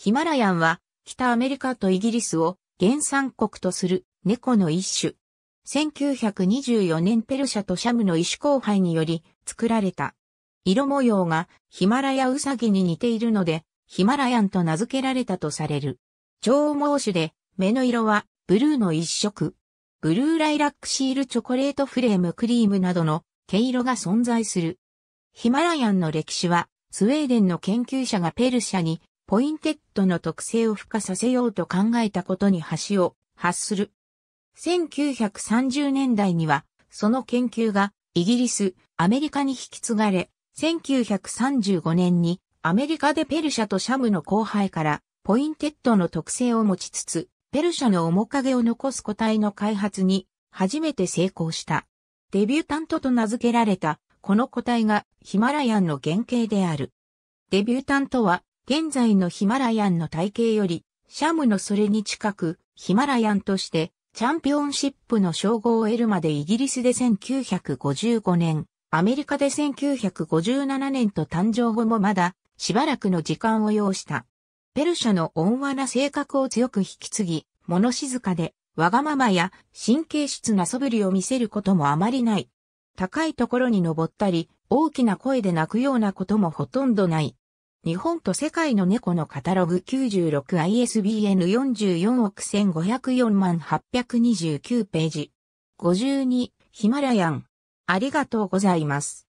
ヒマラヤンは北アメリカとイギリスを原産国とする猫の一種。1924年ペルシャとシャムの一種交配により作られた。色模様がヒマラヤウサギに似ているのでヒマラヤンと名付けられたとされる。長毛種で目の色はブルーの一色。ブルーライラックシールチョコレートフレームクリームなどの毛色が存在する。ヒマラヤンの歴史はスウェーデンの研究者がペルシャにポインテッドの特性を付加させようと考えたことに橋を発する。1930年代には、その研究がイギリス、アメリカに引き継がれ、1935年にアメリカでペルシャとシャムの後輩からポインテッドの特性を持ちつつ、ペルシャの面影を残す個体の開発に初めて成功した。デビュータントと名付けられたこの個体がヒマラヤンの原型である。デビュータントは現在のヒマラヤンの体系より、シャムのそれに近く、ヒマラヤンとして、チャンピオンシップの称号を得るまでイギリスで1955年、アメリカで1957年と誕生後もまだ、しばらくの時間を要した。ペルシャの温和な性格を強く引き継ぎ、物静かで、わがままや神経質な素振りを見せることもあまりない。高いところに登ったり、大きな声で泣くようなこともほとんどない。日本と世界の猫のカタログ 96ISBN44 億1504万829ページ。52、ヒマラヤン。ありがとうございます。